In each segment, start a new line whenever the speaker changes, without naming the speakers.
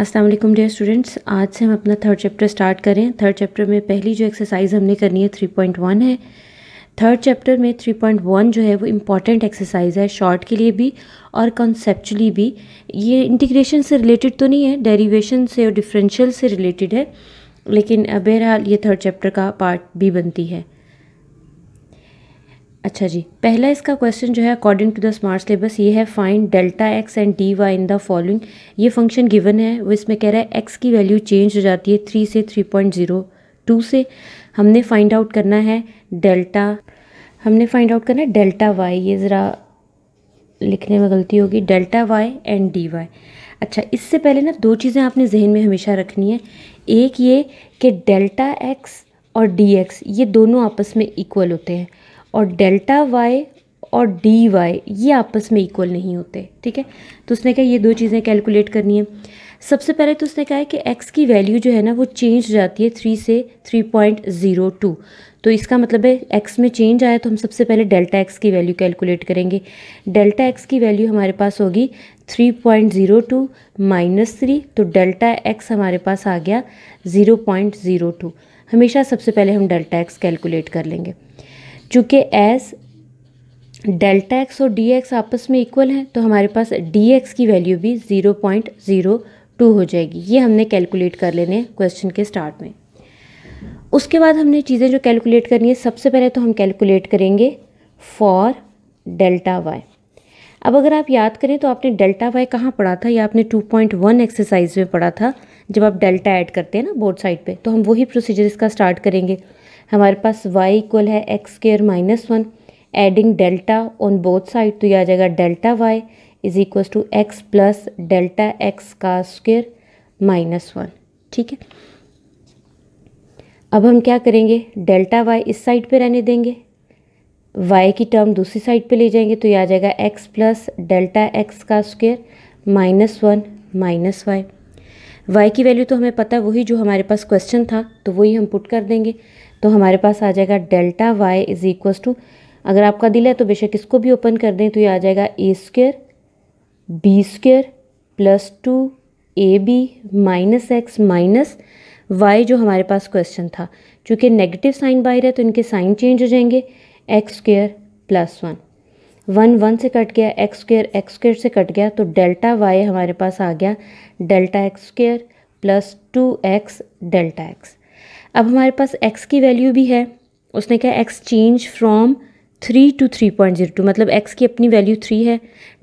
अस्सलाम वालेकुम dear students आज से हम अपना थर्ड चैप्टर स्टार्ट करें थर्ड चैप्टर में पहली जो एक्सरसाइज हमने करनी है थ्री पॉइंट वन है थर्ड चैप्टर में थ्री पॉइंट वन जो है वो इम्पॉर्टेंट एक्सरसाइज है शॉर्ट के लिए भी और कॉन्सेप्चुअली भी ये इंटीग्रेशन से रिलेटेड तो नहीं है डेरीवेशन से और डिफरेंशियल से रिलेटेड है लेकिन बहरहाल ये थर्ड चैप्टर का पार्ट भी बनती है अच्छा जी पहला इसका क्वेश्चन जो है according to the smart syllabus ये है find delta x and d y in the following ये फंक्शन गिवन है वो इसमें कह रहा है एक्स की वैल्यू चेंज हो जाती है थ्री से थ्री पॉइंट ज़ीरो टू से हमने फाइंड आउट करना है डेल्टा हमने फाइंड आउट करना है डेल्टा वाई ये ज़रा लिखने में गलती होगी delta y and d y अच्छा इससे पहले ना दो चीज़ें आपने जहन में हमेशा रखनी है एक ये कि डेल्टा एक्स और डी एक्स ये दोनों आपस में इक्वल होते हैं और डेल्टा वाई और डी वाई ये आपस में इक्वल नहीं होते ठीक है तो उसने कहा ये दो चीज़ें कैलकुलेट करनी है सबसे पहले तो उसने कहा है कि एक्स की वैल्यू जो है ना वो चेंज जाती है थ्री से थ्री पॉइंट ज़ीरो टू तो इसका मतलब है एक्स में चेंज आया तो हम सबसे पहले डेल्टा एक्स की वैल्यू कैलकुलेट करेंगे डेल्टा एक्स की वैल्यू हमारे पास होगी three point zero two minus three तो डेल्टा एक्स हमारे पास आ गया ज़ीरो पॉइंट ज़ीरो टू हमेशा सबसे पहले हम डेल्टा एक्स कैलकुलेट कर लेंगे चूँकि एस डेल्टा एक्स और डी एक्स आपस में इक्वल हैं तो हमारे पास डी एक्स की वैल्यू भी ज़ीरो पॉइंट ज़ीरो टू हो जाएगी ये हमने कैलकुलेट कर लेने हैं क्वेश्चन के स्टार्ट में उसके बाद हमने चीज़ें जो कैलकुलेट करनी है सबसे पहले तो हम कैलकुलेट करेंगे फॉर डेल्टा वाई अब अगर आप याद करें तो आपने डेल्टा वाई कहाँ पढ़ा था या आपने वन एक्सरसाइज में पढ़ा था जब आप डेल्टा ऐड करते हैं ना बोर्ड साइड पर तो हम वही प्रोसीजर इसका स्टार्ट करेंगे हमारे पास वाई इक्वल है x square minus one adding delta on both side तो ये आ जाएगा delta y is equal to x plus delta x का स्क्वेयर माइनस वन ठीक है अब हम क्या करेंगे डेल्टा वाई इस साइड पे रहने देंगे वाई की टर्म दूसरी साइड पे ले जाएंगे तो ये आ जाएगा एक्स प्लस डेल्टा एक्स का square minus one minus y Y की वैल्यू तो हमें पता है वही जो हमारे पास क्वेश्चन था तो वही हम पुट कर देंगे तो हमारे पास आ जाएगा delta y is equals to अगर आपका दिल है तो बेशक इसको भी ओपन कर दें तो ये आ जाएगा a square b square plus two a b minus x minus y जो हमारे पास क्वेश्चन था चूँकि नेगेटिव साइन बाहर है तो इनके साइन चेंज हो जाएंगे x square plus one one one से कट गया एक्स स्क्र एक्स स्क्र से कट गया तो डेल्टा वाई हमारे पास आ गया delta x square plus two x delta x अब हमारे पास एक्स की वैल्यू भी है उसने कहा x change from three to three point zero two मतलब एक्स की अपनी वैल्यू थ्री है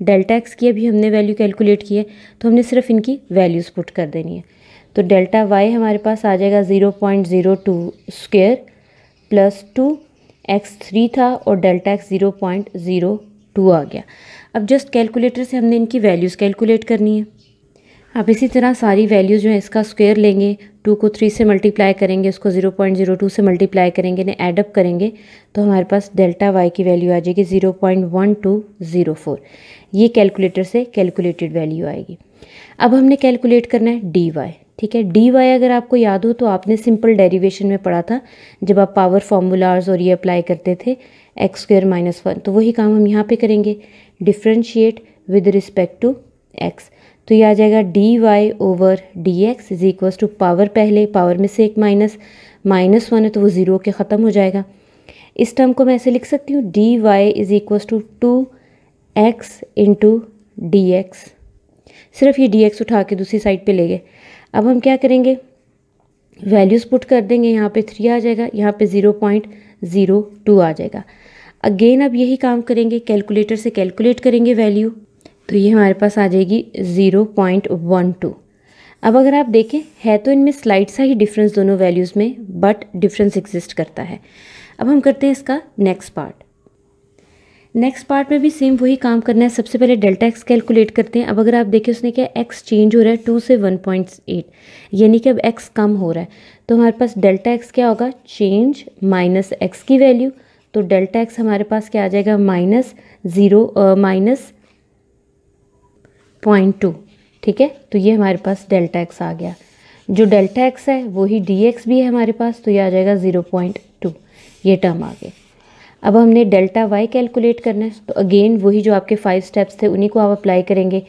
डेल्टा एक्स की अभी हमने वैल्यू कैलकुलेट की है तो हमने सिर्फ इनकी वैल्यूज़ पुट कर देनी है तो डेल्टा वाई हमारे पास आ जाएगा zero point zero two square plus two x three था और delta x zero point zero two आ गया अब जस्ट कैलकुलेटर से हमने इनकी वैल्यूज़ कैलकुलेट करनी है अब इसी तरह सारी वैल्यू जो है इसका स्क्वायर लेंगे टू को थ्री से मल्टीप्लाई करेंगे उसको ज़ीरो पॉइंट ज़ीरो टू से मल्टीप्लाई करेंगे ने एडअप करेंगे तो हमारे पास डेल्टा वाई की वैल्यू आ जाएगी zero point one two zero four ये कैलकुलेटर से कैलकुलेटेड वैल्यू आएगी अब हमने कैलकुलेट करना है डी वाई ठीक है डी वाई अगर आपको याद हो तो आपने सिंपल डेरीवेशन में पढ़ा था जब आप पावर फार्मूलाज और ये अप्लाई करते थे एक्स स्क्र माइनस वन तो वही काम हम यहाँ पर करेंगे differentiate with respect to x तो ये आ जाएगा D Y over D x is equals to power पहले पावर में से एक माइनस माइनस वन है तो वो ज़ीरो के ख़त्म हो जाएगा इस टर्म को मैं ऐसे लिख सकती हूँ d Y is equals to two x into d x सिर्फ ये डी एक्स उठा के दूसरी साइड पे ले गए अब हम क्या करेंगे वैल्यूज़ पुट कर देंगे यहाँ पे थ्री आ जाएगा यहाँ पे ज़ीरो पॉइंट ज़ीरो टू आ जाएगा अगेन अब यही काम करेंगे कैलकुलेटर से कैलकुलेट करेंगे वैल्यू तो ये हमारे पास आ जाएगी ज़ीरो पॉइंट वन टू अब अगर आप देखें है तो इनमें स्लाइड सा ही डिफरेंस दोनों वैल्यूज़ में बट डिफरेंस एग्जिस्ट करता है अब हम करते हैं इसका नेक्स्ट पार्ट नेक्स्ट पार्ट में भी सेम वही काम करना है सबसे पहले डेल्टा एक्स कैलकुलेट करते हैं अब अगर आप देखें उसने क्या एक्स चेंज हो रहा है टू से वन पॉइंट एट यानी कि अब एक्स कम हो रहा है तो हमारे पास डेल्टा एक्स क्या होगा चेंज माइनस एक्स की वैल्यू तो डेल्टा एक्स हमारे पास क्या आ जाएगा minus zero minus point two ठीक है तो ये हमारे पास डेल्टा एक्स आ गया जो डेल्टा एक्स है वही डी एक्स भी है हमारे पास तो ये आ जाएगा ज़ीरो पॉइंट टू ये टर्म आ गए अब हमने डेल्टा वाई कैलकुलेट करना है तो अगेन वही जो आपके फाइव स्टेप्स थे उन्हीं को आप अप्लाई करेंगे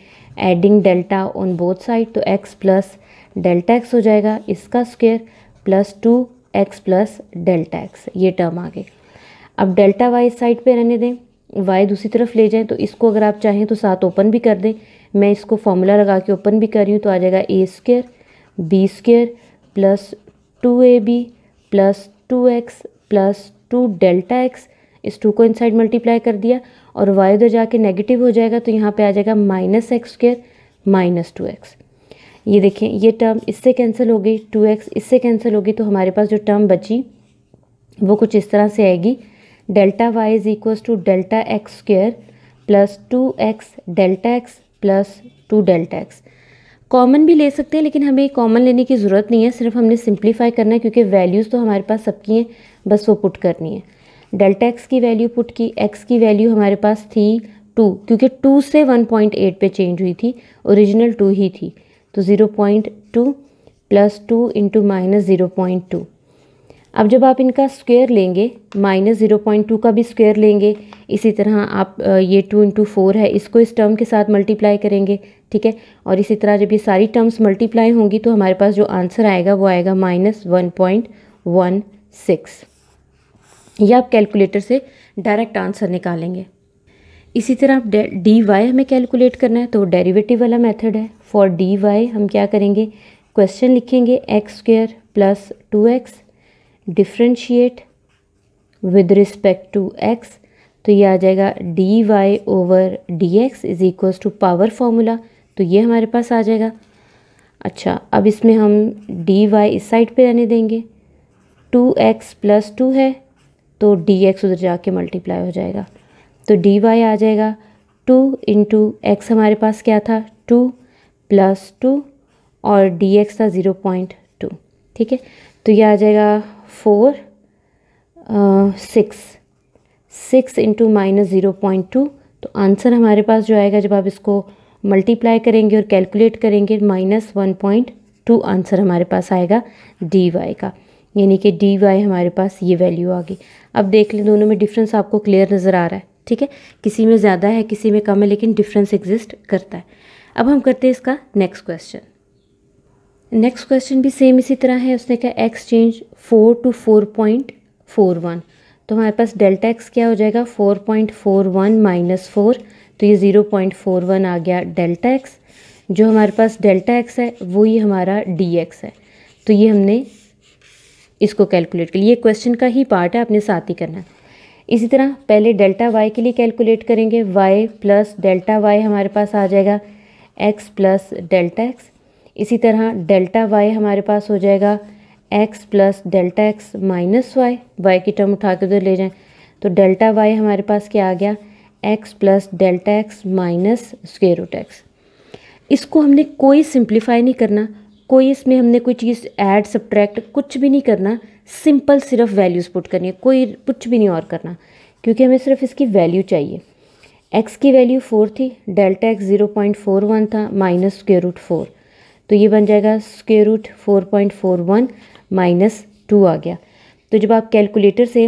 adding delta on both side तो एक्स प्लस डेल्टा एक्स हो जाएगा इसका square plus two x plus delta x ये टर्म आ गए अब डेल्टा वाई साइड पे रहने दें वाई दूसरी तरफ ले जाएं तो इसको अगर आप चाहें तो साथ ओपन भी कर दें मैं इसको फॉर्मूला लगा के ओपन भी कर रही हूँ तो आ जाएगा a square b square plus two a b plus two x plus two delta x इस टू को इनसाइड मल्टीप्लाई कर दिया और वाई उधर जाके नेगेटिव हो जाएगा तो यहाँ पे आ जाएगा minus x square minus two x ये देखें ये टर्म इससे कैंसिल हो गई टू एक्स इससे कैंसिल होगी तो हमारे पास जो टर्म बची वो कुछ इस तरह से आएगी delta y is equals to delta x square plus two x delta x plus two delta x common भी ले सकते हैं लेकिन हमें कॉमन लेने की ज़रूरत नहीं है सिर्फ हमने सिंप्लीफाई करना है क्योंकि वैल्यूज़ तो हमारे पास सबकी हैं बस वो पुट करनी है डेल्टा एक्स की वैल्यू पुट की एक्स की वैल्यू हमारे पास थी टू क्योंकि टू से वन पॉइंट एट पर चेंज हुई थी ओरिजिनल टू ही थी तो zero point two plus two into minus zero point two अब जब आप इनका स्क्वेयर लेंगे माइनस ज़ीरो पॉइंट टू का भी स्क्वेयर लेंगे इसी तरह आप ये टू इंटू फोर है इसको इस टर्म के साथ मल्टीप्लाई करेंगे ठीक है और इसी तरह जब ये सारी टर्म्स मल्टीप्लाई होंगी तो हमारे पास जो आंसर आएगा वो आएगा minus one point one six यह आप कैलकुलेटर से डायरेक्ट आंसर निकालेंगे इसी तरह आप डी वाई हमें कैलकुलेट करना है तो डेरिवेटिव वाला मैथड है फॉर डी वाई हम क्या करेंगे क्वेश्चन लिखेंगे x square plus two x differentiate with respect to x तो ये आ जाएगा D Y over D x is equals to power formula तो ये हमारे पास आ जाएगा अच्छा अब इसमें हम डी वाई इस साइड पे रहने देंगे टू एक्स प्लस टू है तो डी एक्स उधर जाके मल्टीप्लाई हो जाएगा तो डी वाई आ जाएगा टू इंटू एक्स हमारे पास क्या था टू प्लस टू और डी एक्स था ज़ीरो पॉइंट टू ठीक है तो ये आ जाएगा four six six into minus zero point two तो आंसर हमारे पास जो आएगा जब आप इसको मल्टीप्लाई करेंगे और कैलकुलेट करेंगे minus one point two answer हमारे पास आएगा डी वाई का यानी कि डी वाई हमारे पास ये वैल्यू आ गई अब देख लें दोनों में डिफरेंस आपको क्लियर नज़र आ रहा है ठीक है किसी में ज़्यादा है किसी में कम है लेकिन डिफरेंस एग्जिस्ट करता है अब हम करते हैं इसका नेक्स्ट क्वेश्चन नेक्स्ट क्वेश्चन भी सेम इसी तरह है उसने कहा x change four to four point four one तो हमारे पास डेल्टा एक्स क्या हो जाएगा four point four one minus four तो ये ज़ीरो पॉइंट फोर वन आ गया डेल्टा एक्स जो हमारे पास डेल्टा एक्स है वो ये हमारा डी एक्स है तो ये हमने इसको कैलकुलेट कर ये क्वेश्चन का ही पार्ट है आपने साथ ही करना है इसी तरह पहले डेल्टा वाई के लिए कैलकुलेट करेंगे वाई प्लस डेल्टा वाई हमारे पास आ जाएगा एक्स प्लस डेल्टा एक्स इसी तरह डेल्टा वाई हमारे पास हो जाएगा x plus delta x minus y Y की टर्म उठा के उधर ले जाएं तो डेल्टा वाई हमारे पास क्या आ गया x plus delta x minus square root x इसको हमने कोई सिंप्लीफाई नहीं करना कोई इसमें हमने कोई चीज़ ऐड सब्ट्रैक्ट कुछ भी नहीं करना सिंपल सिर्फ वैल्यूज़ पुट करनी है कोई कुछ भी नहीं और करना क्योंकि हमें सिर्फ इसकी वैल्यू चाहिए एक्स की वैल्यू फोर थी delta x zero point four one था माइनस स्क्वेयर रूट फोर तो ये बन जाएगा square root four point four one minus two आ गया तो जब आप कैलकुलेटर से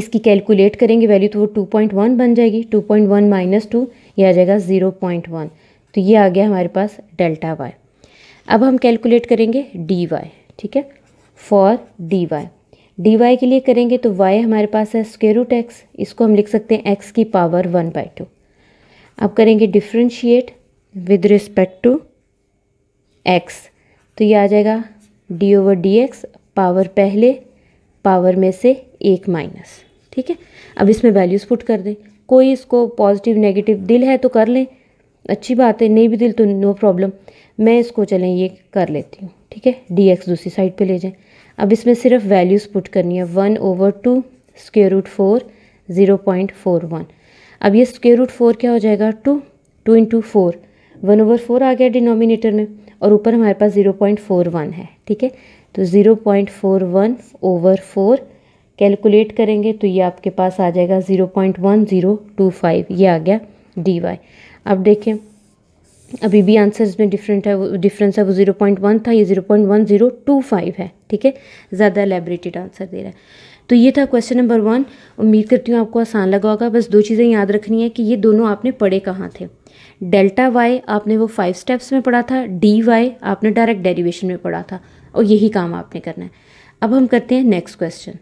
इसकी कैलकुलेट करेंगे वैल्यू तो वो टू पॉइंट वन बन जाएगी two point one minus two ये आ जाएगा ज़ीरो पॉइंट वन तो ये आ गया हमारे पास डेल्टा वाई अब हम कैलकुलेट करेंगे डी वाई ठीक है for d Y D y के लिए करेंगे तो वाई हमारे पास है स्क्वेयर रूट एक्स इसको हम लिख सकते हैं एक्स की पावर वन बाई टू अब करेंगे differentiate with respect to x तो ये आ जाएगा d over D x power पहले पावर में से एक माइनस ठीक है अब इसमें वैल्यूज़ पुट कर दें कोई इसको पॉजिटिव नेगेटिव दिल है तो कर लें अच्छी बात है नहीं भी दिल तो नो प्रॉब्लम मैं इसको चलें ये कर लेती हूँ ठीक है डी एक्स दूसरी साइड पे ले जाएं अब इसमें सिर्फ वैल्यूज़ पुट करनी है one over two square root four zero point four one अब ये स्क्वेयर रूट फोर क्या हो जाएगा two two into four one over four आ गया डिनोमिनेटर में और ऊपर हमारे पास ज़ीरो पॉइंट फोर वन है ठीक है तो zero point four one over four calculate करेंगे तो ये आपके पास आ जाएगा zero point one zero two five ये आ गया डी वाई अब देखें अभी भी आंसर इसमें डिफरेंट है वो डिफरेंस है वो ज़ीरो पॉइंट वन था ये zero point one zero two five है ठीक है ज़्यादा एलेबरेटेड आंसर दे रहा है तो ये था क्वेश्चन नंबर वन उम्मीद करती हूँ आपको आसान लगा होगा बस दो चीज़ें याद रखनी है कि ये दोनों आपने पढ़े कहाँ थे डेल्टा वाई आपने वो फाइव स्टेप्स में पढ़ा था डी वाई आपने डायरेक्ट डेरिवेशन में पढ़ा था और यही काम आपने करना है अब हम करते हैं नेक्स्ट क्वेश्चन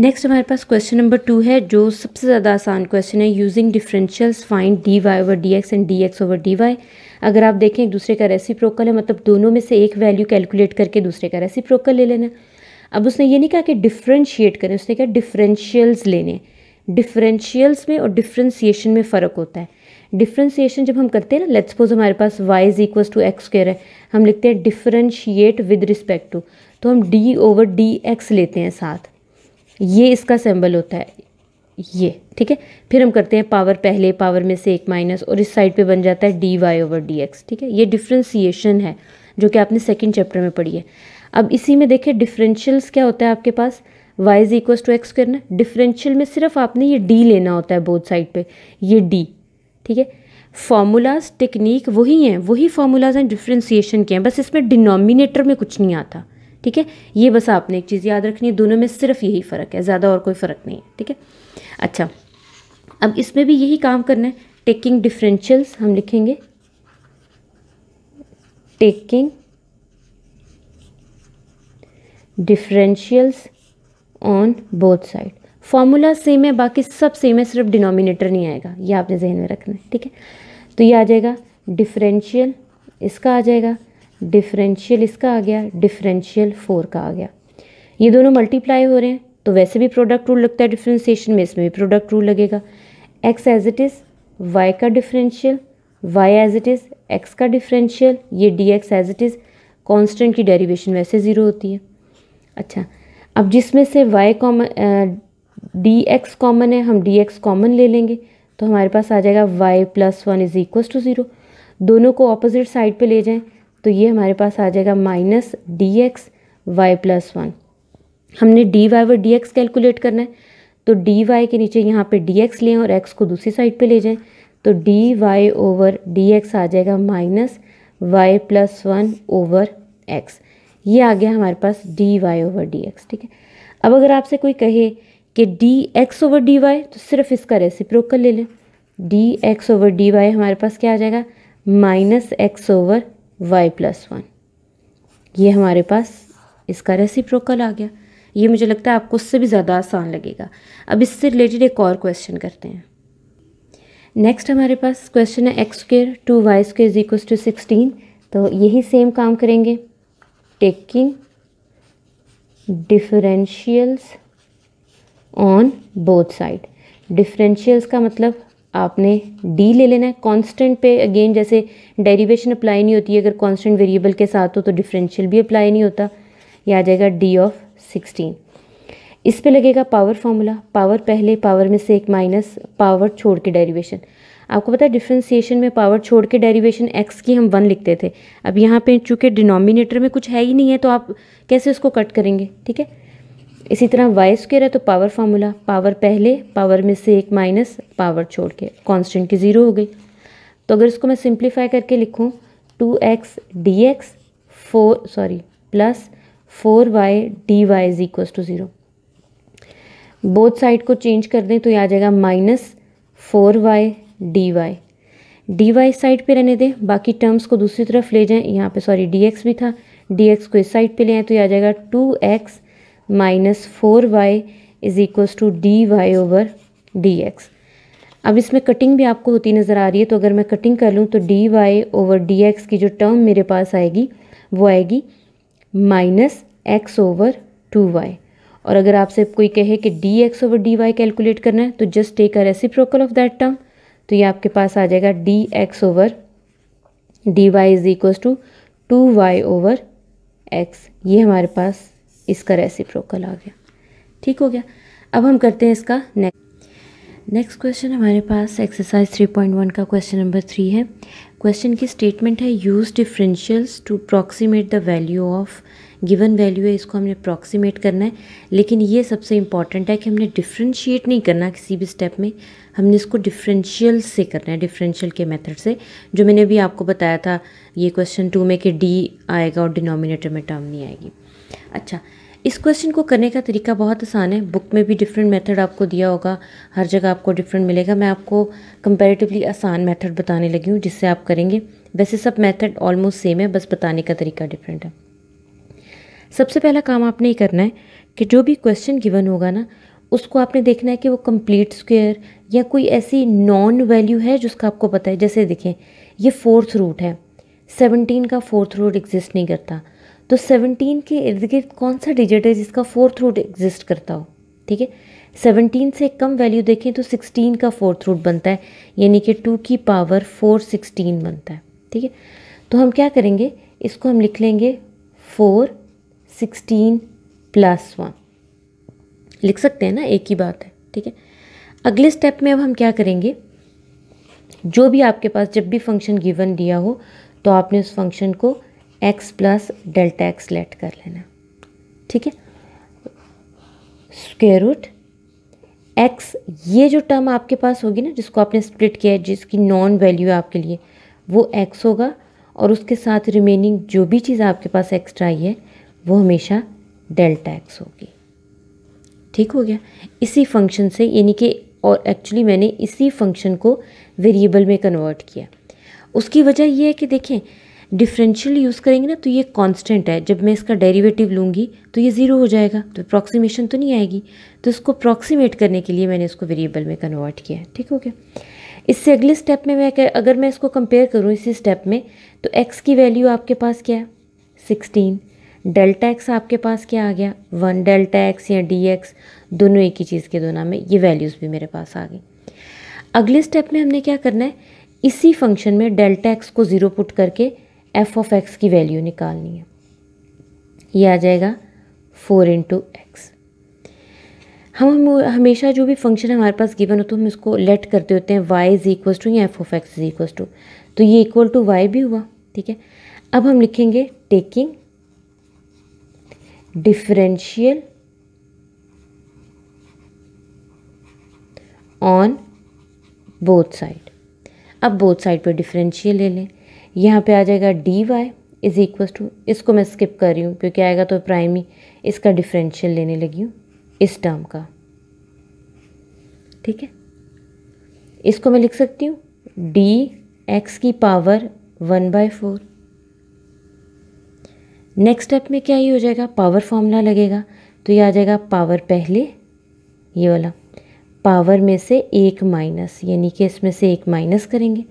नेक्स्ट हमारे पास क्वेश्चन नंबर टू है जो सबसे ज़्यादा आसान क्वेश्चन है using differentials find D Y over D X and D X over D Y अगर आप देखें एक दूसरे का प्रोकल है मतलब दोनों में से एक वैल्यू कैलकुलेट करके दूसरे का प्रोकल ले लेना अब उसने ये नहीं कहा कि डिफ्रेंशिएट करें उसने कहा डिफरेंशियल्स लेने डिफरेंशियल्स में और डिफ्रेंसीशन में फ़र्क होता है डिफ्रेंसीशन जब हम करते हैं ना लेट्स सपोज हमारे पास Y is equals to X square है हम लिखते हैं डिफरेंशिएट विद रिस्पेक्ट टू तो हम डी ओवर डी एक्स लेते हैं साथ ये इसका सिंबल होता है ये ठीक है फिर हम करते हैं पावर पहले पावर में से एक माइनस और इस साइड पे बन जाता है D Y over D X ठीक है ये डिफ्रेंसीशन है जो कि आपने सेकेंड चैप्टर में पढ़ी है अब इसी में देखें डिफरेंशियल्स क्या होता है आपके पास y is equal to X करना डिफरेंशियल में सिर्फ आपने ये डी लेना होता है बोथ साइड पे ये डी ठीक है फार्मूलाज टेक्निक वही हैं वही फार्मूलाज हैं डिफ्रेंसीशन के हैं बस इसमें डिनोमिनेटर में कुछ नहीं आता ठीक है ये बस आपने एक चीज़ याद रखनी है दोनों में सिर्फ यही फ़र्क है ज़्यादा और कोई फ़र्क नहीं है ठीक है अच्छा अब इसमें भी यही काम करना है टेकिंग डिफरेंशियल्स हम लिखेंगे taking differentials on both side formula same है बाकी सब सेम है सिर्फ डिनोमिनेटर नहीं आएगा ये आपने जहन में रखना है ठीक है तो ये आ जाएगा डिफरेंशियल इसका आ जाएगा डिफरेंशियल इसका आ गया डिफरेंशियल फोर का आ गया ये दोनों मल्टीप्लाई हो रहे हैं तो वैसे भी प्रोडक्ट रूल लगता है डिफ्रेंसीशन में इसमें भी प्रोडक्ट रूल लगेगा X as it is Y का differential Y as it is X का डिफरेंशियल ये D X as it is constant की डेरिवेशन वैसे ज़ीरो होती है अच्छा अब जिसमें से Y common D X common है हम डी एक्स कॉमन ले लेंगे तो हमारे पास आ जाएगा Y plus one is equal to zero दोनों को ऑपोजिट साइड पे ले जाएं तो ये हमारे पास आ जाएगा minus D X Y plus one हमने डी वाई और डी एक्स कैलकुलेट करना है तो डी वाई के नीचे यहाँ पे डी एक्स लें और एक्स को दूसरी साइड पे ले जाएं तो D Y over D X आ जाएगा minus Y plus one over X ये आ गया हमारे पास D Y over D X ठीक है अब अगर आपसे कोई कहे कि D X over D Y तो सिर्फ इसका रेसिप्रोकल ले लें D X over D Y हमारे पास क्या आ जाएगा minus X over Y plus one ये हमारे पास इसका रेसिप्रोकल आ गया ये मुझे लगता है आपको उससे भी ज़्यादा आसान लगेगा अब इससे रिलेटेड एक और क्वेश्चन करते हैं नेक्स्ट हमारे पास क्वेश्चन है X square two Y square is equal to sixteen तो यही सेम काम करेंगे taking differentials on both side differentials का मतलब आपने डी ले लेना है कांस्टेंट पे अगेन जैसे डेरिवेशन अप्लाई नहीं होती है अगर कांस्टेंट वेरिएबल के साथ हो तो डिफरेंशियल भी अप्लाई नहीं होता ये आ जाएगा डी ऑफ सिक्सटीन इस पे लगेगा पावर फार्मूला पावर पहले पावर में से एक माइनस पावर छोड़ के डेरिवेशन आपको पता है डिफ्रेंसीशन में पावर छोड़ के डेरिवेशन एक्स की हम वन लिखते थे अब यहाँ पर चूँकि डिनोमिनेटर में कुछ है ही नहीं है तो आप कैसे उसको कट करेंगे ठीक है इसी तरह वाई स्क्र है तो पावर फार्मूला पावर पहले पावर में से एक माइनस पावर छोड़ के कॉन्स्टेंट की ज़ीरो हो गई तो अगर इसको मैं सिंप्लीफाई करके लिखूँ two X D X four sorry plus four Y D Y is equal to zero both side को चेंज कर दें तो ये आ जाएगा minus four Y D Y D Y side पर रहने दें बाकी टर्म्स को दूसरी तरफ ले जाएं यहाँ पे सॉरी डी एक्स भी था डी एक्स को इस साइड पे ले आए तो ये आ जाएगा two X minus four Y is equals to D Y over D X अब इसमें कटिंग भी आपको होती नज़र आ रही है तो अगर मैं कटिंग कर लूँ तो D Y over D x की जो टर्म मेरे पास आएगी वो आएगी minus X over two Y और अगर आपसे कोई कहे कि D X over D Y calculate करना है तो just take a reciprocal of that term तो ये आपके पास आ जाएगा D X over D Y is equals to two Y over X ये हमारे पास इसका रेसिप्रोकल आ गया ठीक हो गया अब हम करते हैं इसका नेक्स्ट नेक्स्ट क्वेश्चन हमारे पास एक्सरसाइज 3.1 का क्वेश्चन नंबर थ्री है क्वेश्चन की स्टेटमेंट है use differentials to approximate the value of given value है इसको हमने प्रॉक्सीमेट करना है लेकिन ये सबसे इंपॉर्टेंट है कि हमने डिफ्रेंशिएट नहीं करना किसी भी स्टेप में हमने इसको डिफरेंशियल से करना है डिफरेंशियल के मेथड से जो मैंने अभी आपको बताया था ये क्वेश्चन टू में कि डी आएगा और डिनोमिनेटर में टर्म नहीं आएगी अच्छा इस क्वेश्चन को करने का तरीका बहुत आसान है बुक में भी डिफरेंट मेथड आपको दिया होगा हर जगह आपको डिफरेंट मिलेगा मैं आपको कंपैरेटिवली आसान मेथड बताने लगी हूँ जिससे आप करेंगे वैसे सब मेथड ऑलमोस्ट सेम है बस बताने का तरीका डिफरेंट है सबसे पहला काम आपने ये करना है कि जो भी क्वेश्चन गिवन होगा ना उसको आपने देखना है कि वो कम्प्लीट स्क्वेयर या कोई ऐसी नॉन वैल्यू है जिसका आपको पता है जैसे देखें ये फोर्थ रूट है सेवनटीन का फोर्थ रूट एग्जिस्ट नहीं करता तो सेवनटीन के इर्द गिर्द कौन सा डिजिट है जिसका फोर्थ रूट एग्जिस्ट करता हो ठीक है सेवनटीन से कम वैल्यू देखें तो सिक्सटीन का फोर्थ रूट बनता है यानी कि टू की पावर फोर सिक्सटीन बनता है ठीक है तो हम क्या करेंगे इसको हम लिख लेंगे फोर सिक्सटीन प्लस वन लिख सकते हैं ना एक ही बात है ठीक है अगले स्टेप में अब हम क्या करेंगे जो भी आपके पास जब भी फंक्शन गिवन दिया हो तो आपने उस फंक्शन को X plus delta X let कर लेना ठीक है स्क्वेयर रूट एक्स ये जो टर्म आपके पास होगी ना जिसको आपने स्प्लिट किया है जिसकी नॉन वैल्यू है आपके लिए वो एक्स होगा और उसके साथ रिमेनिंग जो भी चीज़ आपके पास एक्स्ट्रा आई है वो हमेशा डेल्टा एक्स होगी ठीक हो गया इसी फंक्शन से यानी कि और एक्चुअली मैंने इसी फंक्शन को वेरिएबल में कन्वर्ट किया उसकी वजह यह है कि देखें डिफरेंशियल यूज़ करेंगे ना तो ये कांस्टेंट है जब मैं इसका डेरिवेटिव लूँगी तो ये ज़ीरो हो जाएगा तो अप्रॉक्सीमेशन तो नहीं आएगी तो इसको अप्रॉक्सीमेट करने के लिए मैंने इसको वेरिएबल में कन्वर्ट किया है ठीक हो गया इससे अगले स्टेप में मैं अगर मैं इसको कंपेयर करूँ इसी स्टेप में तो एक्स की वैल्यू आपके पास क्या है सिक्सटीन डेल्टा एक्स आपके पास क्या आ गया वन डेल्टा एक्स या डी एक्स दोनों एक ही चीज़ के दोनों में ये वैल्यूज़ भी मेरे पास आ गई अगले स्टेप में हमने क्या करना है इसी फंक्शन में डेल्टा एक्स को ज़ीरो पुट करके एफ ऑफ एक्स की वैल्यू निकालनी है ये आ जाएगा फोर इंटू एक्स हम हमेशा जो भी फंक्शन हमारे पास गिवन हो तो हम इसको लेट करते होते हैं वाई इज़ इक्वल टू या F of X is equal to तो ये इक्वल टू वाई भी हुआ ठीक है अब हम लिखेंगे taking differential on both side अब बोथ साइड पर डिफरेंशियल ले लें यहाँ पे आ जाएगा D Y is equal to इसको मैं स्किप कर रही हूँ क्योंकि आएगा तो प्राइम ही इसका डिफरेंशियल लेने लगी हूँ इस टर्म का ठीक है इसको मैं लिख सकती हूँ डी एक्स की power one by four next step में क्या ये हो जाएगा पावर फॉर्मूला लगेगा तो ये आ जाएगा पावर पहले ये वाला पावर में से एक माइनस यानी कि इसमें से एक माइनस करेंगे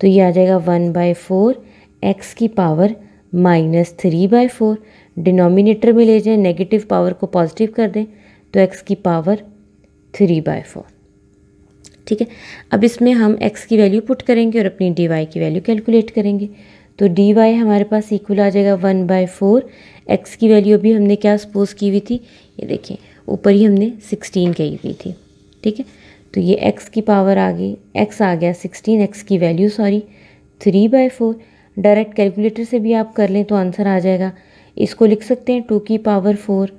तो ये आ जाएगा वन बाई फोर एक्स की power minus three by four denominator में ले जाएं नेगेटिव पावर को पॉजिटिव कर दें तो एक्स की पावर थ्री बाय फोर ठीक है अब इसमें हम एक्स की वैल्यू पुट करेंगे और अपनी डी वाई की वैल्यू कैलकुलेट करेंगे तो डी वाई हमारे पास इक्वल आ जाएगा वन बाय फोर एक्स की वैल्यू अभी हमने क्या सपोज की हुई थी ये देखें ऊपर ही हमने सिक्सटीन कही हुई थी ठीक है तो ये एक्स की पावर आ गई एक्स आ गया सिक्सटीन एक्स की value sorry three by four direct calculator से भी आप कर लें तो आंसर आ जाएगा इसको लिख सकते हैं टू की पावर फोर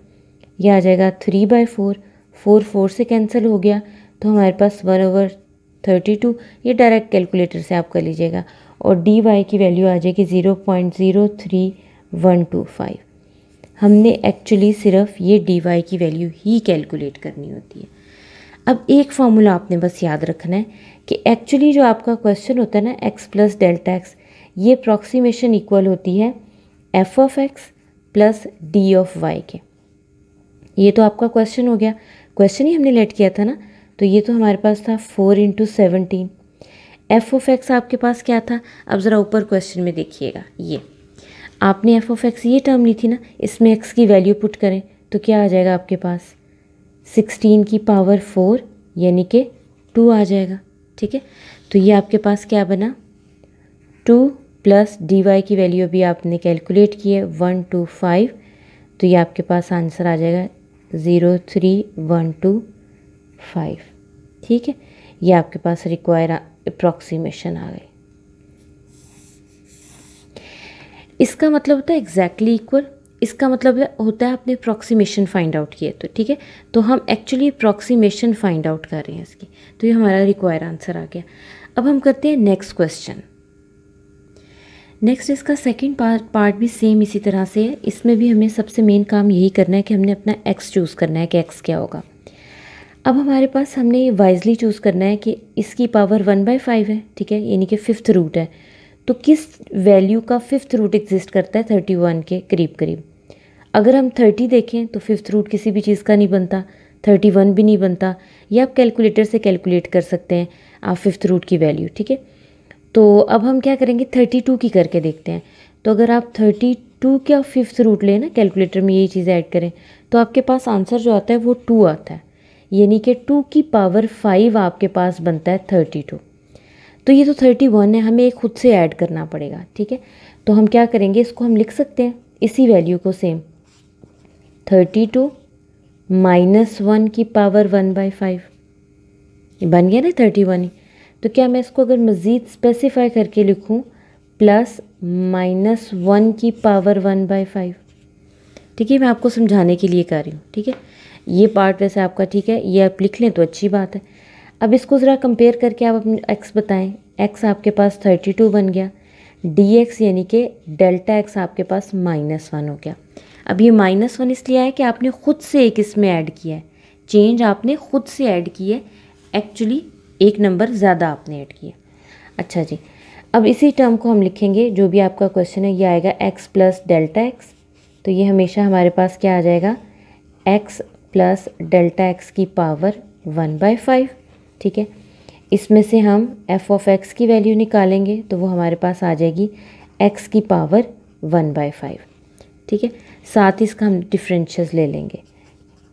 यह आ जाएगा three by four four four से कैंसिल हो गया तो हमारे पास वन ओवर थर्टी टू ये डायरेक्ट कैलकुलेटर से आप कर लीजिएगा और डी वाई की वैल्यू आ जाएगी zero point zero three one two five हमने एक्चुअली सिर्फ ये डी वाई की वैल्यू ही कैलकुलेट करनी होती है अब एक फार्मूला आपने बस याद रखना है कि एक्चुअली जो आपका क्वेश्चन होता है ना एक्स प्लस डेल्टा एक्स ये अप्रॉक्सीमेशन इक्वल होती है F of x plus D of Y के ये तो आपका क्वेश्चन हो गया क्वेश्चन ही हमने लेट किया था ना तो ये तो हमारे पास था four into seventeen F of X आपके पास क्या था अब ज़रा ऊपर क्वेश्चन में देखिएगा ये आपने एफ ऑफ एक्स ये टर्म ली थी ना इसमें एक्स की वैल्यू पुट करें तो क्या आ जाएगा आपके पास सिक्सटीन की पावर फोर यानी कि टू आ जाएगा ठीक है तो ये आपके पास क्या बना टू प्लस डी वाई की वैल्यू अभी आपने कैलकुलेट की है वन टू फाइव तो ये आपके पास आंसर आ जाएगा zero three one two five ठीक है ये आपके पास रिक्वायर अप्रॉक्सीमेशन आ गई इसका मतलब होता है एग्जैक्टली इक्वल इसका मतलब होता है आपने अप्रॉक्सीमेशन फाइंड आउट किया तो ठीक है तो हम एक्चुअली अप्रॉक्सीमेशन फाइंड आउट कर रहे हैं इसकी तो ये हमारा रिक्वायर आंसर आ गया अब हम करते हैं नेक्स्ट क्वेश्चन नेक्स्ट इसका सेकंड पार्ट पार्ट भी सेम इसी तरह से है इसमें भी हमें सबसे मेन काम यही करना है कि हमने अपना एक्स चूज़ करना है कि एक्स क्या होगा अब हमारे पास हमने ये वाइजली चूज़ करना है कि इसकी पावर वन बाई फाइव है ठीक है यानी कि फिफ्थ रूट है तो किस वैल्यू का फिफ्थ रूट एग्जिस्ट करता है थर्टी वन के करीब करीब अगर हम थर्टी देखें तो फिफ्थ रूट किसी भी चीज़ का नहीं बनता थर्टी वन भी नहीं बनता ये आप कैलकुलेटर से कैलकुलेट कर सकते हैं आप फिफ्थ रूट की वैल्यू ठीक है तो अब हम क्या करेंगे थर्टी टू की करके देखते हैं तो अगर आप थर्टी टू का फिफ्थ रूट लें ना कैलकुलेटर में यही चीज़ें ऐड करें तो आपके पास आंसर जो आता है वो टू आता है यानी कि टू की पावर फाइव आपके पास बनता है थर्टी टू तो ये तो थर्टी वन है हमें खुद से ऐड करना पड़ेगा ठीक है तो हम क्या करेंगे इसको हम लिख सकते हैं इसी वैल्यू को same thirty two minus one की पावर वन बाई फाइव बन गया ना थर्टी वन ही तो क्या मैं इसको अगर मज़ीद स्पेसिफाई करके लिखूँ प्लस माइनस वन की पावर वन बाई फाइव ठीक है मैं आपको समझाने के लिए कर रही हूँ ठीक है ये पार्ट वैसे आपका ठीक है ये आप लिख लें तो अच्छी बात है अब इसको ज़रा कंपेयर करके आप अपने एक्स बताएं एक्स आपके पास थर्टी टू बन गया डी एक्स यानी कि डेल्टा एक्स आपके पास माइनस वन हो गया अब ये माइनस वन इसलिए आया कि आपने ख़ुद से एक इसमें ऐड किया है चेंज आपने ख़ुद से ऐड की है एक्चुअली एक नंबर ज़्यादा आपने ऐड किया अच्छा जी अब इसी टर्म को हम लिखेंगे जो भी आपका क्वेश्चन है ये आएगा एक्स प्लस डेल्टा एक्स तो ये हमेशा हमारे पास क्या आ जाएगा एक्स प्लस डेल्टा एक्स की पावर वन बाय फाइव ठीक है इसमें से हम एफ ऑफ एक्स की वैल्यू निकालेंगे तो वो हमारे पास आ जाएगी एक्स की पावर वन बाय फाइव ठीक है साथ ही इसका हम डिफरेंशियल्स ले लेंगे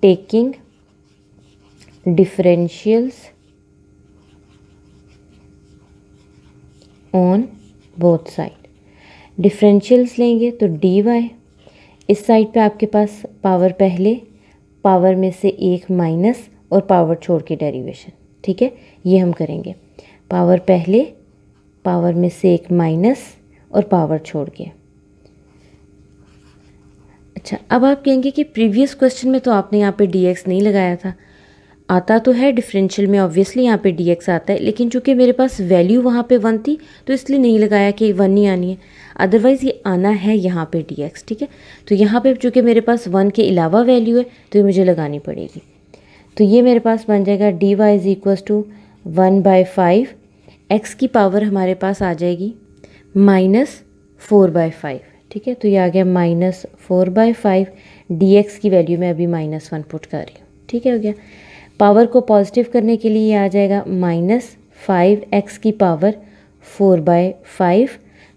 taking differentials on both side differentials लेंगे तो डी वाई इस साइड पे आपके पास पावर पहले पावर में से एक माइनस और पावर छोड़ के डेरिवेशन ठीक है ये हम करेंगे पावर पहले पावर में से एक माइनस और पावर छोड़ के अच्छा अब आप कहेंगे कि प्रीवियस क्वेश्चन में तो आपने यहाँ पे dx नहीं लगाया था आता तो है डिफरेंशियल में ऑब्वियसली यहाँ पे dx आता है लेकिन चूंकि मेरे पास वैल्यू वहाँ पे वन थी तो इसलिए नहीं लगाया कि वन ही आनी है अदरवाइज़ ये आना है यहाँ पे dx ठीक है तो यहाँ पे चूंकि मेरे पास वन के अलावा वैल्यू है तो ये मुझे लगानी पड़ेगी तो ये मेरे पास बन जाएगा D Y is equal to one by five X की पावर हमारे पास आ जाएगी माइनस फोर बाई फाइव ठीक है तो ये आ गया minus four by five D x की वैल्यू में अभी माइनस वन पुट कर रही हूँ ठीक है हो गया पावर को पॉजिटिव करने के लिए ये आ जाएगा माइनस फाइव एक्स की पावर फोर बाय फाइव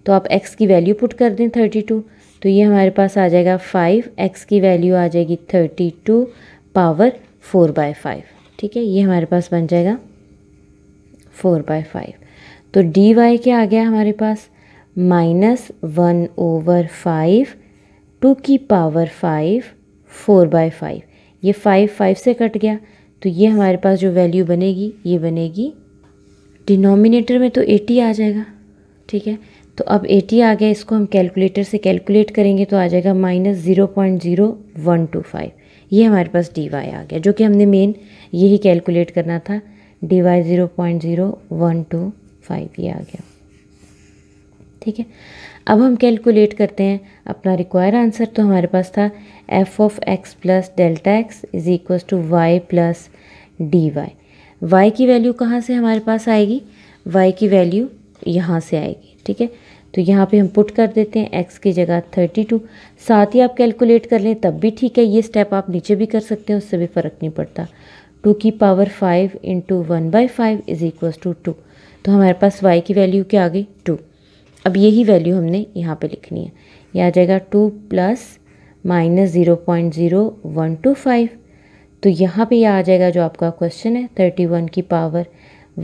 तो आप एक्स की वैल्यू पुट कर दें थर्टी टू तो ये हमारे पास आ जाएगा फाइव एक्स की वैल्यू आ जाएगी thirty two power four by five ठीक है ये हमारे पास बन जाएगा फोर बाय फाइव तो डी वाई क्या आ गया हमारे पास minus one over five two की power five four by five five five फाइव से कट गया तो ये हमारे पास जो वैल्यू बनेगी ये बनेगी डिनोमिनेटर में तो एटी आ जाएगा ठीक है तो अब एटी आ गया इसको हम कैलकुलेटर से कैलकुलेट करेंगे तो आ जाएगा minus zero point zero one two five ये हमारे पास डी वाई आ गया जो कि हमने मेन यही कैलकुलेट करना था D Y zero point zero one two five ये आ गया ठीक है अब हम कैलकुलेट करते हैं अपना रिक्वायर आंसर तो हमारे पास था F of x plus delta X is equal to Y plus D Y Y की वैल्यू कहाँ से हमारे पास आएगी वाई की वैल्यू यहाँ से आएगी ठीक है तो यहाँ पे हम पुट कर देते हैं एक्स की जगह थर्टी टू साथ ही आप कैलकुलेट कर लें तब भी ठीक है ये स्टेप आप नीचे भी कर सकते हैं उससे भी फ़र्क नहीं पड़ता टू की power five into one by five is equal to two तो हमारे पास वाई की वैल्यू क्या आ गई टू अब यही वैल्यू हमने यहाँ पे लिखनी है यह आ जाएगा two plus minus zero point zero one two five तो यहाँ पे यह आ जाएगा जो आपका क्वेश्चन है थर्टी वन की power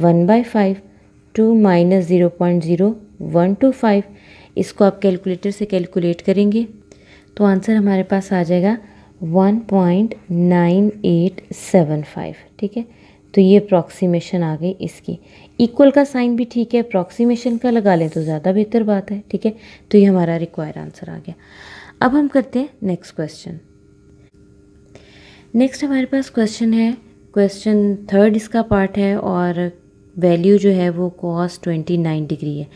one by five two minus zero point zero one two five इसको आप कैलकुलेटर से कैलकुलेट करेंगे तो आंसर हमारे पास आ जाएगा one point nine eight seven five ठीक है तो ये अप्रॉक्सीमेशन आ गई इसकी इक्वल का साइन भी ठीक है अप्रॉक्सीमेशन का लगा लें तो ज़्यादा बेहतर बात है ठीक है तो ये हमारा रिक्वायर आंसर आ गया अब हम करते हैं नेक्स्ट क्वेश्चन नेक्स्ट हमारे पास क्वेश्चन है क्वेश्चन थर्ड इसका पार्ट है और वैल्यू जो है वो कॉस ट्वेंटी नाइन डिग्री है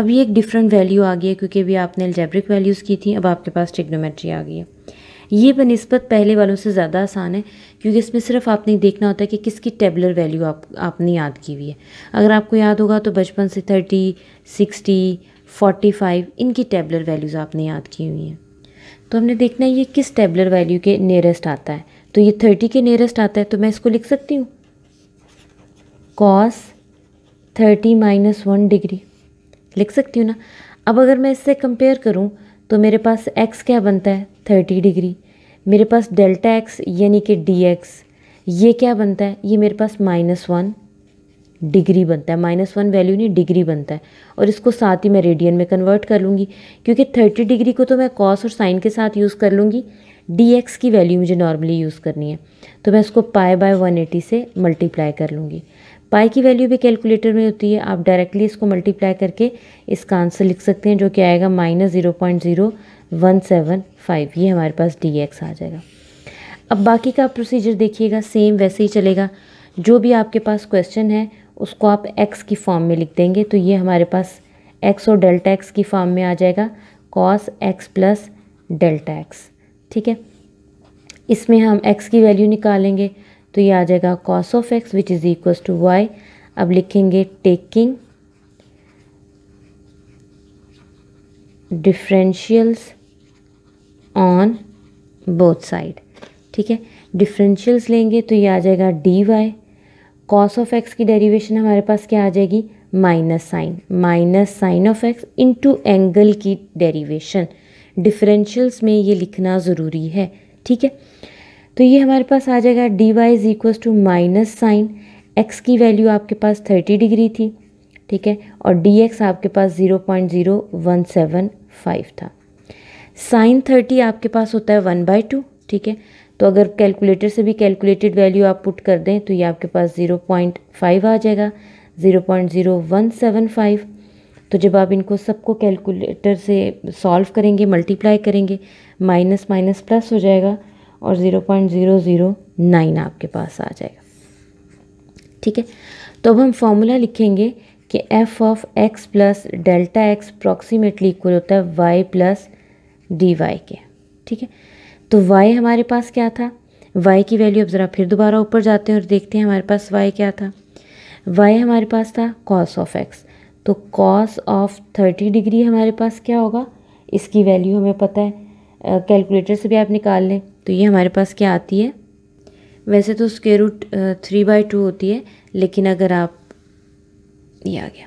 अब ये एक डिफरेंट वैल्यू आ गई है क्योंकि अभी आपने एल्जेब्रिक वैल्यूज़ की थी अब आपके पास टिग्नोमेट्री आ गई है ये बनस्बत पहले वालों से ज़्यादा आसान है क्योंकि इसमें सिर्फ आपने देखना होता है कि किसकी टेबलर वैल्यू आप आपने याद की हुई है अगर आपको याद होगा तो बचपन से थर्टी सिक्सटी फोर्टी फाइव इनकी टेबलर वैल्यूज़ आपने याद की हुई हैं तो हमने देखना है ये किस टेबलर वैल्यू के नियरेस्ट आता है तो ये थर्टी के नियरेस्ट आता है तो मैं इसको लिख सकती हूँ cos thirty minus one degree लिख सकती हूँ ना अब अगर मैं इससे कंपेयर करूँ तो मेरे पास एक्स क्या बनता है थर्टी डिग्री मेरे पास डेल्टा एक्स यानी कि डी एक्स ये क्या बनता है ये मेरे पास माइनस वन डिग्री बनता है माइनस वन वैल्यू नहीं डिग्री बनता है और इसको साथ ही मैं रेडियन में कन्वर्ट कर लूँगी क्योंकि थर्टी डिग्री को तो मैं कॉस और साइन के साथ यूज़ कर लूँगी डी एक्स की वैल्यू मुझे नॉर्मली यूज़ करनी है तो मैं इसको पाए बाय वन एटी से मल्टीप्लाई कर लूँगी पाई की वैल्यू भी कैलकुलेटर में होती है आप डायरेक्टली इसको मल्टीप्लाई करके इसका आंसर लिख सकते हैं जो कि आएगा minus zero point zero one seven five ये हमारे पास डी एक्स आ जाएगा अब बाकी का प्रोसीजर देखिएगा सेम वैसे ही चलेगा जो भी आपके पास क्वेश्चन है उसको आप एक्स की फॉर्म में लिख देंगे तो ये हमारे पास एक्स और डेल्टा एक्स की फॉर्म में आ जाएगा cos x plus delta x ठीक है इसमें हम एक्स की वैल्यू निकालेंगे तो ये आ जाएगा cos of x which is equal to y अब लिखेंगे taking differentials on both side ठीक है डिफरेंशियल्स लेंगे तो ये आ जाएगा D y cos of x की डेरिवेशन हमारे पास क्या आ जाएगी minus sine minus sine of x into angle की डेरिवेशन डिफरेंशियल्स में ये लिखना ज़रूरी है ठीक है तो ये हमारे पास आ जाएगा D Y is equal to minus sine x की वैल्यू आपके पास थर्टी डिग्री थी ठीक है और डी एक्स आपके पास zero point zero one seven five था साइन थर्टी आपके पास होता है वन बाई टू ठीक है तो अगर कैलकुलेटर से भी कैलकुलेटेड वैल्यू आप पुट कर दें तो ये आपके पास ज़ीरो पॉइंट फाइव आ जाएगा zero point zero one seven five तो जब आप इनको सबको कैलकुलेटर से सॉल्व करेंगे मल्टीप्लाई करेंगे माइनस माइनस प्लस हो जाएगा और zero point zero zero nine आपके पास आ जाएगा ठीक है तो अब हम फॉर्मूला लिखेंगे कि f of x plus delta x approximately equal होता है वाई प्लस डी वाई के ठीक है तो वाई हमारे पास क्या था वाई की वैल्यू अब ज़रा फिर दोबारा ऊपर जाते हैं और देखते हैं हमारे पास वाई क्या था वाई हमारे पास था कॉस ऑफ एक्स तो कॉस ऑफ थर्टी डिग्री हमारे पास क्या होगा इसकी वैल्यू हमें पता है कैलकुलेटर से भी आप निकाल लें तो ये हमारे पास क्या आती है वैसे तो square root three by two होती है लेकिन अगर आप ये आ गया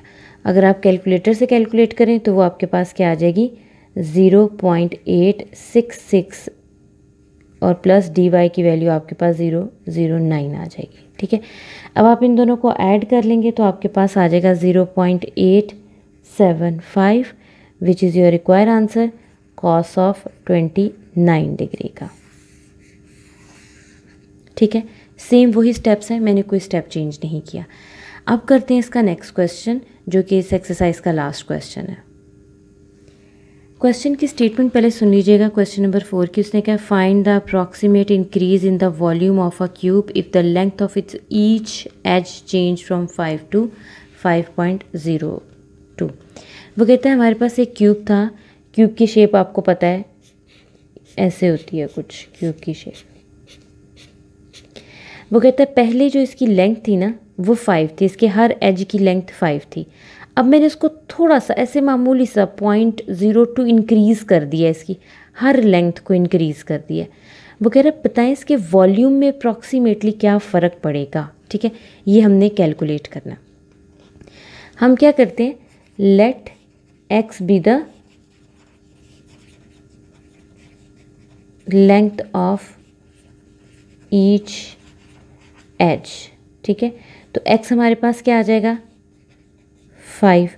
अगर आप कैलकुलेटर से कैलकुलेट करें तो वो आपके पास क्या आ जाएगी zero point eight six six और प्लस डी वाई की वैल्यू आपके पास ज़ीरो ज़ीरो नाइन आ जाएगी ठीक है अब आप इन दोनों को ऐड कर लेंगे तो आपके पास आ जाएगा zero point eight seven five which is your require answer cos of twenty nine degree का ठीक है सेम वही स्टेप्स हैं मैंने कोई स्टेप चेंज नहीं किया अब करते हैं इसका नेक्स्ट क्वेश्चन जो कि इस एक्सरसाइज का लास्ट क्वेश्चन है क्वेश्चन की स्टेटमेंट पहले सुन लीजिएगा क्वेश्चन नंबर फोर की उसने कहा find the approximate increase in the volume of a cube if the length of its each edge change from five to five point zero two वो कहता है हमारे पास एक क्यूब था क्यूब की शेप आपको पता है ऐसे होती है कुछ क्यूब की शेप वो कहता है पहले जो इसकी लेंथ थी ना वो फाइव थी इसके हर एज की लेंथ फाइव थी अब मैंने इसको थोड़ा सा ऐसे मामूली सा पॉइंट ज़ीरो टू इनक्रीज़ कर दिया इसकी हर लेंथ को इनक्रीज़ कर दिया वो कह रहा है बताएं इसके वॉल्यूम में अप्रॉक्सीमेटली क्या फ़र्क पड़ेगा ठीक है ये हमने कैलकुलेट करना हम क्या करते हैं let x be the length of each edge ठीक है तो एक्स हमारे पास क्या आ जाएगा फाइव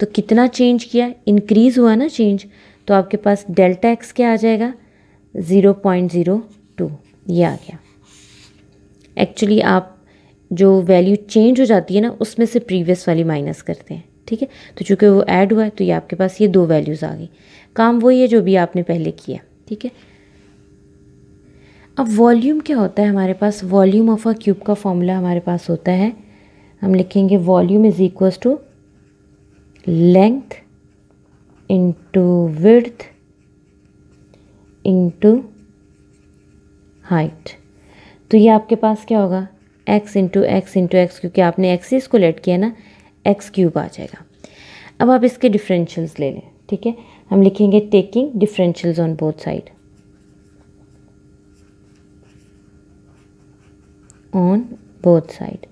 तो कितना चेंज किया इंक्रीज़ हुआ ना चेंज तो आपके पास डेल्टा एक्स क्या आ जाएगा ज़ीरो पॉइंट ज़ीरो टू ये आ गया एक्चुअली आप जो वैल्यू चेंज हो जाती है ना उसमें से प्रीवियस वाली माइनस करते हैं ठीक है तो चूँकि वो ऐड हुआ है तो ये आपके पास ये दो वैल्यूज़ आ गई काम वही है जो भी आपने पहले किया ठीक है अब वॉल्यूम क्या होता है हमारे पास वॉल्यूम ऑफ अ क्यूब का फॉर्मूला हमारे पास होता है हम लिखेंगे volume is equals to length into width into height तो ये आपके पास क्या होगा x into x into x क्योंकि आपने एक्स ही इसको लेट किया ना एक्स क्यूब आ जाएगा अब आप इसके डिफरेंशियल्स ले लें ठीक है हम लिखेंगे taking differentials on both side on both side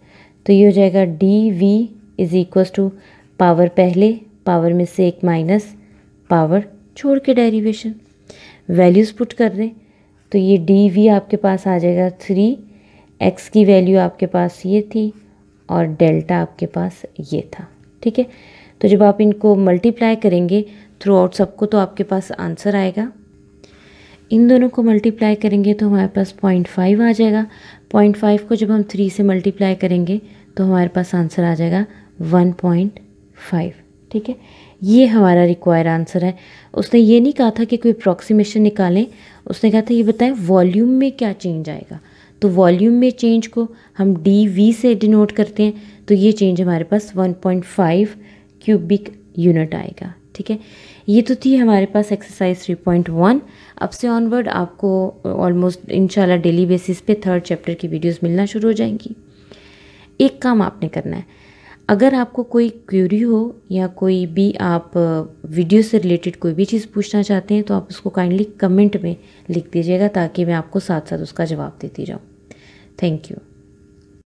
तो ये हो जाएगा d v is equals to power पहले पावर में से एक माइनस पावर छोड़ के डेरिवेशन वैल्यूज़ पुट कर दें तो ये डी वी आपके पास आ जाएगा थ्री एक्स की वैल्यू आपके पास ये थी और डेल्टा आपके पास ये था ठीक है तो जब आप इनको मल्टीप्लाई करेंगे थ्रू आउट सबको तो आपके पास आंसर आएगा इन दोनों को मल्टीप्लाई करेंगे तो हमारे पास पॉइंट फाइव आ जाएगा पॉइंट फाइव को जब हम थ्री से मल्टीप्लाई करेंगे तो हमारे पास आंसर आ जाएगा वन पॉइंट फाइव ठीक है ये हमारा रिक्वायर आंसर है उसने ये नहीं कहा था कि कोई अप्रॉक्सीमेशन निकालें उसने कहा था ये बताएं वॉल्यूम में क्या चेंज आएगा तो वॉल्यूम में चेंज को हम डी वी से डिनोट करते हैं तो ये चेंज हमारे पास फाइव क्यूबिक यूनिट आएगा ठीक है ये तो थी हमारे पास एक्सरसाइज वन अब से ऑनवर्ड आपको ऑलमोस्ट इन डेली बेसिस पे थर्ड चैप्टर की वीडियोस मिलना शुरू हो जाएंगी एक काम आपने करना है अगर आपको कोई क्यूरी हो या कोई भी आप वीडियो से रिलेटेड कोई भी चीज़ पूछना चाहते हैं तो आप उसको काइंडली कमेंट में लिख दीजिएगा ताकि मैं आपको साथ साथ उसका जवाब देती जाऊँ थैंक यू